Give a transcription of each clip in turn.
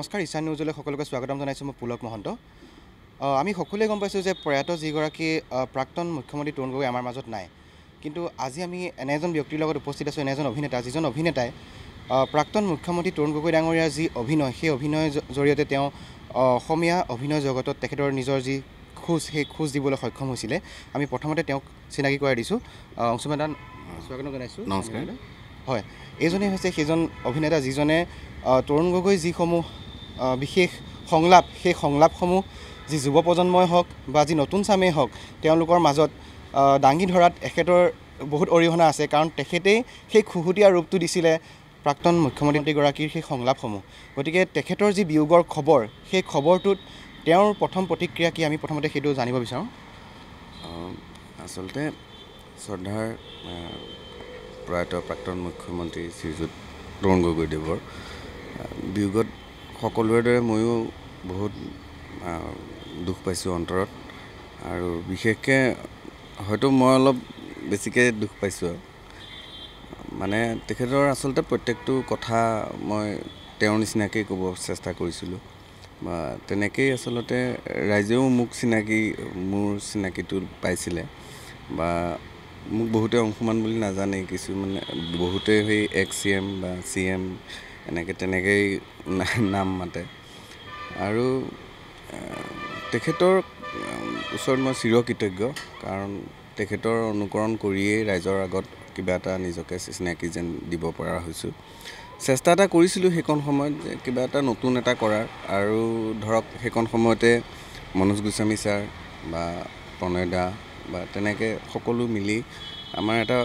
নমস্কাৰ ঈশান নিউজলৈ সকলোকে স্বাগতম জনাইছোঁ মই পুলক মহন্ত আমি সকলোৱে গম পাইছোঁ যে প্ৰয়াত যিগৰাকী প্ৰাক্তন মুখ্যমন্ত্ৰী তৰুণ গগৈ আমাৰ মাজত নাই কিন্তু আজি আমি এনে এজন ব্যক্তিৰ লগত উপস্থিত আছোঁ এনে এজন অভিনেতা যিজন অভিনেতাই প্ৰাক্তন মুখ্যমন্ত্ৰী তৰুণ গগৈ ডাঙৰীয়াৰ যি অভিনয় সেই অভিনয়ৰ জৰিয়তে তেওঁ অসমীয়া অভিনয় জগতত তেখেতৰ নিজৰ যি খোজ সেই খোজ দিবলৈ সক্ষম হৈছিলে আমি প্ৰথমতে তেওঁক চিনাকি কৰাই দিছোঁ অংশুমেদান স্বাগতম জনাইছোঁ নমস্কাৰ হয় এইজনেই হৈছে সেইজন অভিনেতা যিজনে তৰুণ গগৈ যিসমূহ বিশেষ সংলাপ সেই সংলাপসমূহ যি যুৱ প্ৰজন্মই হওক বা যি নতুন চামেই হওক তেওঁলোকৰ মাজত দাঙি ধৰাত এখেতৰ বহুত অৰিহণা আছে কাৰণ তেখেতেই সেই খুহুটীয়া ৰূপটো দিছিলে প্ৰাক্তন মুখ্যমন্ত্ৰীগৰাকীৰ সেই সংলাপসমূহ গতিকে তেখেতৰ যি বিয়োগৰ খবৰ সেই খবৰটোত তেওঁৰ প্ৰথম প্ৰতিক্ৰিয়া কি আমি প্ৰথমতে সেইটো জানিব বিচাৰোঁ আচলতে শ্ৰদ্ধাৰ প্ৰয়াত প্ৰাক্তন মুখ্যমন্ত্ৰী শ্ৰীযুত তৰুণ গগৈদেৱৰ বিয়োগত সকলোৰে দৰে ময়ো বহুত দুখ পাইছোঁ অন্তৰত আৰু বিশেষকৈ হয়তো মই অলপ বেছিকৈ দুখ পাইছোঁ আৰু মানে তেখেতৰ আচলতে প্ৰত্যেকটো কথা মই তেওঁৰ নিচিনাকেই ক'ব চেষ্টা কৰিছিলোঁ বা তেনেকেই আচলতে ৰাইজেও মোক চিনাকি মোৰ চিনাকিটো পাইছিলে বা মোক বহুতে অংশমান বুলি নাজানেই কিছুমানে বহুতে সেই এক্স চি এম বা চি এম এনেকৈ তেনেকেই নাম মাতে আৰু তেখেতৰ ওচৰত মই চিৰ কৃতজ্ঞ কাৰণ তেখেতৰ অনুকৰণ কৰিয়েই ৰাইজৰ আগত কিবা এটা নিজকে চিনাকি যেন দিব পৰা হৈছোঁ চেষ্টা এটা কৰিছিলোঁ সেইকণ সময়ত যে কিবা এটা নতুন এটা কৰাৰ আৰু ধৰক সেইকণ সময়তে মনোজ গোস্বামী ছাৰ বা প্ৰণয় দা বা তেনেকৈ সকলো মিলি আমাৰ এটা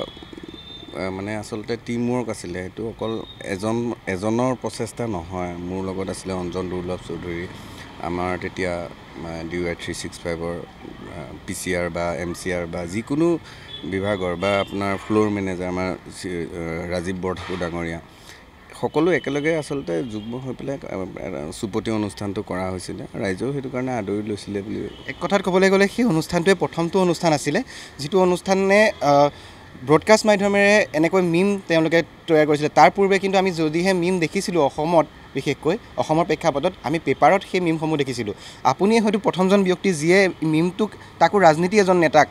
মানে আচলতে টীম ৱৰ্ক আছিলে সেইটো অকল এজন এজনৰ প্ৰচেষ্টা নহয় মোৰ লগত আছিলে অঞ্জন দুৰ্লভ চৌধুৰী আমাৰ তেতিয়া ডি ৱাই থ্ৰী ছিক্স ফাইভৰ পি চি আৰ বা এম চি আৰ বা যিকোনো বিভাগৰ বা আপোনাৰ ফ্ল'ৰ মেনেজাৰ আমাৰ ৰাজীৱ বৰঠাকুৰ ডাঙৰীয়া সকলো একেলগে আচলতে যুগ্ম হৈ পেলাই চুপতি অনুষ্ঠানটো কৰা হৈছিলে ৰাইজেও সেইটো কাৰণে আদৰি লৈছিলে বুলি এক কথাত ক'বলৈ গ'লে সেই অনুষ্ঠানটোৱে প্ৰথমটো অনুষ্ঠান আছিলে যিটো অনুষ্ঠানে ব্ৰডকাষ্ট মাধ্যমেৰে এনেকৈ মিম তেওঁলোকে তৈয়াৰ কৰিছিলে তাৰ পূৰ্বে কিন্তু আমি যদিহে মিম দেখিছিলোঁ অসমত বিশেষকৈ অসমৰ প্ৰেক্ষাপটত আমি পেপাৰত সেই মিমসমূহ দেখিছিলোঁ আপুনিয়ে হয়তো প্ৰথমজন ব্যক্তি যিয়ে মিমটোক তাকো ৰাজনীতি এজন নেতাক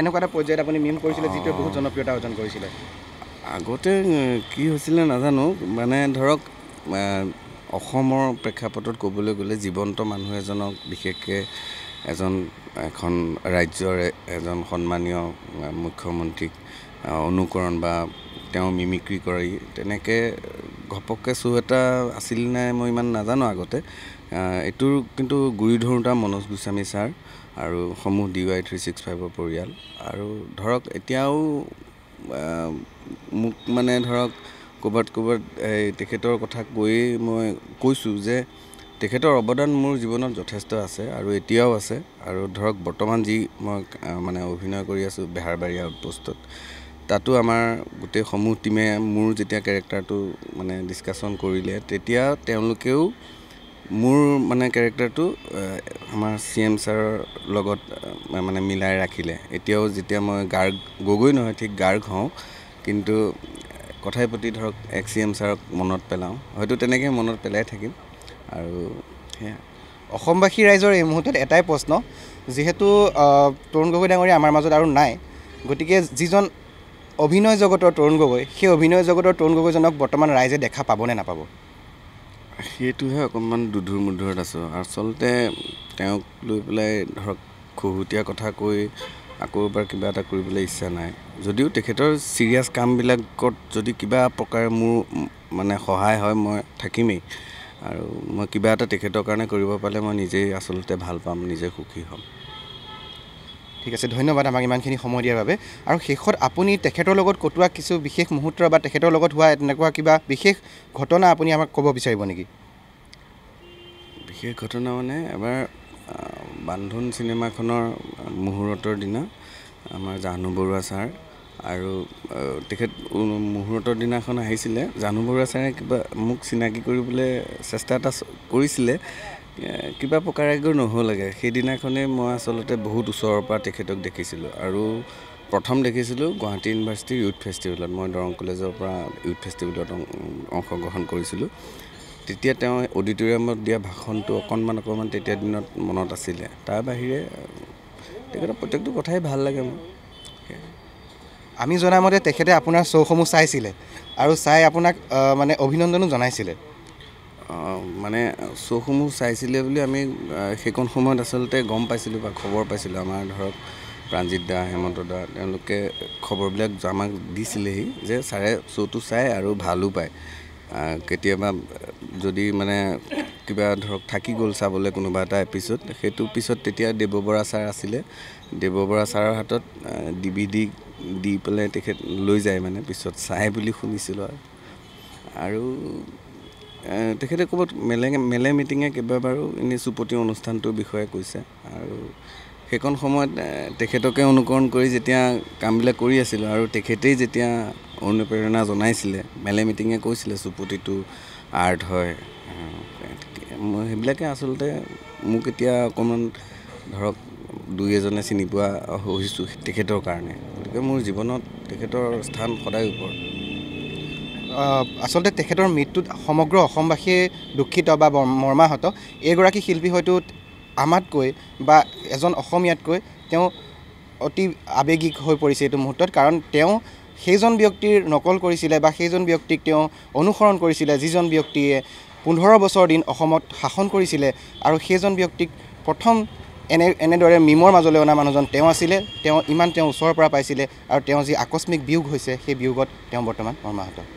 এনেকুৱা এটা পৰ্যায়ত আপুনি মিম কৰিছিলে যিটোৱে বহুত জনপ্ৰিয়তা অৰ্জন কৰিছিলে আগতে কি হৈছিলে নাজানো মানে ধৰক অসমৰ প্ৰেক্ষাপটত ক'বলৈ গ'লে জীৱন্ত মানুহ এজনক বিশেষকৈ এজন এখন ৰাজ্যৰ এজন সন্মানীয় মুখ্যমন্ত্ৰীক অনুকৰণ বা তেওঁ মিমিক্ৰী কৰি তেনেকৈ ঘপককৈ চু এটা আছিল নাই মই ইমান নাজানো আগতে এইটোৰ কিন্তু গুৰি ধৰোঁতা মনোজ গোস্বামী ছাৰ আৰু সমূহ ডি ৱাই থ্ৰী ছিক্স ফাইভৰ পৰিয়াল আৰু ধৰক এতিয়াও মোক মানে ধৰক ক'ৰবাত ক'ৰবাত এই তেখেতৰ কথা কৈয়ে মই কৈছোঁ যে তেখেতৰ অৱদান মোৰ জীৱনত যথেষ্ট আছে আৰু এতিয়াও আছে আৰু ধৰক বৰ্তমান যি মই মানে অভিনয় কৰি আছোঁ বেহাৰবাৰী আউটপোষ্টত তাতো আমাৰ গোটেই সমূহ টীমে মোৰ যেতিয়া কেৰেক্টাৰটো মানে ডিছকাশ্যন কৰিলে তেতিয়া তেওঁলোকেও মোৰ মানে কেৰেক্টাৰটো আমাৰ চি এম ছাৰৰ লগত মানে মিলাই ৰাখিলে এতিয়াও যেতিয়া মই গাৰ্গ গগৈ নহয় ঠিক গাৰ্গ হওঁ কিন্তু কথাই প্ৰতি ধৰক এক চি এম ছাৰক মনত পেলাওঁ হয়তো তেনেকৈ মনত পেলাই থাকিম আৰু সেয়া অসমবাসী ৰাইজৰ এই মুহূৰ্তত এটাই প্ৰশ্ন যিহেতু তৰুণ গগৈ ডাঙৰীয়া আমাৰ মাজত আৰু নাই গতিকে যিজন অভিনয় জগতৰ তৰুণ গগৈ সেই অভিনয় জগতৰ তৰুণ গগৈজনক বৰ্তমান ৰাইজে দেখা পাবনে নাপাব সেইটোহে অকণমান দুধুৰ মধুৰত আছোঁ আচলতে তেওঁক লৈ পেলাই ধৰক খুহুতীয়া কথা কৈ আকৌ এবাৰ কিবা এটা কৰিবলৈ ইচ্ছা নাই যদিও তেখেতৰ ছিৰিয়াছ কামবিলাকত যদি কিবা প্ৰকাৰে মোৰ মানে সহায় হয় মই থাকিমেই আৰু মই কিবা এটা তেখেতৰ কাৰণে কৰিব পালে মই নিজেই আচলতে ভাল পাম নিজে সুখী হ'ম ঠিক আছে ধন্যবাদ আমাক ইমানখিনি সময় দিয়াৰ বাবে আৰু শেষত আপুনি তেখেতৰ লগত কটোৱা কিছু বিশেষ মুহূৰ্ত বা তেখেতৰ লগত হোৱা তেনেকুৱা কিবা বিশেষ ঘটনা আপুনি আমাক ক'ব বিচাৰিব নেকি বিশেষ ঘটনা মানে এবাৰ বান্ধোন চিনেমাখনৰ মুহূৰ্তৰ দিনা আমাৰ জাহ্নু বৰুৱা ছাৰ আৰু তেখেত মুহূৰ্তৰ দিনাখন আহিছিলে জানু বৰুৱা ছাৰে কিবা মোক চিনাকি কৰিবলৈ চেষ্টা এটা কৰিছিলে কিবা প্ৰকাৰেগৈ লাগে সেইদিনাখনেই মই আচলতে বহুত ওচৰৰ পৰা তেখেতক দেখিছিলোঁ আৰু প্ৰথম দেখিছিলোঁ গুৱাহাটী ইউনিভাৰ্চিটিৰ ইউথ ফেষ্টিভেলত মই দৰং কলেজৰ পৰা ইউথ ফেষ্টিভেলত অংশগ্ৰহণ কৰিছিলোঁ তেতিয়া তেওঁ অডিটৰিয়ামত দিয়া ভাষণটো অকণমান অকণমান তেতিয়া দিনত মনত আছিলে তাৰ বাহিৰে তেখেতৰ প্ৰত্যেকটো কথাই ভাল লাগে মোৰ আমি জনা মতে তেখেতে আপোনাৰ শ্ব'সমূহ চাইছিলে আৰু চাই আপোনাক মানে অভিনন্দনো জনাইছিলে মানে শ্ব'সমূহ চাইছিলে বুলি আমি সেইকণ সময়ত আচলতে গম পাইছিলোঁ বা খবৰ পাইছিলোঁ আমাৰ ধৰক প্ৰাণজিত দা হেমন্ত দা তেওঁলোকে খবৰবিলাক আমাক দিছিলেহি যে ছাৰে শ্ব'টো চায় আৰু ভালো পায় কেতিয়াবা যদি মানে কিবা ধৰক থাকি গ'ল চাবলৈ কোনোবা এটা এপিছ'ড সেইটো পিছত তেতিয়া দেৱবৰা ছাৰ আছিলে দেৱবৰা ছাৰৰ হাতত ডি বি ডি দি পেলাই তেখেত লৈ যায় মানে পিছত চাই বুলি শুনিছিলোঁ আৰু আৰু তেখেতে ক'ৰবাত মেলে মেলে মিটিঙে কেইবাবাৰো এনেই চুপতি অনুষ্ঠানটোৰ বিষয়ে কৈছে আৰু সেইকণ সময়ত তেখেতকে অনুকৰণ কৰি যেতিয়া কামবিলাক কৰি আছিলোঁ আৰু তেখেতেই যেতিয়া অনুপ্ৰেৰণা জনাইছিলে মেলে মিটিঙে কৈছিলে চুপতিটো আৰ্ট হয় মই সেইবিলাকে আচলতে মোক এতিয়া অকণমান ধৰক দুই এজনে চিনি পোৱা হৈছোঁ তেখেতৰ কাৰণে গতিকে মোৰ জীৱনত তেখেতৰ স্থান সদায় ওপৰ আচলতে তেখেতৰ মৃত্যুত সমগ্ৰ অসমবাসীয়ে দুখিত বা মৰ্মাহত এইগৰাকী শিল্পী হয়তো আমাতকৈ বা এজন অসমীয়াতকৈ তেওঁ অতি আৱেগিক হৈ পৰিছে এইটো মুহূৰ্তত কাৰণ তেওঁ সেইজন ব্যক্তিৰ নকল কৰিছিলে বা সেইজন ব্যক্তিক তেওঁ অনুসৰণ কৰিছিলে যিজন ব্যক্তিয়ে পোন্ধৰ বছৰ দিন অসমত শাসন কৰিছিলে আৰু সেইজন ব্যক্তিক প্ৰথম এনে এনেদৰে মিমৰ মাজলৈ অনা মানুহজন তেওঁ আছিলে তেওঁ ইমান তেওঁ ওচৰৰ পৰা পাইছিলে আৰু তেওঁ যি আকস্মিক বিয়োগ হৈছে সেই বিয়োগত তেওঁ বৰ্তমান মৰ্মাহত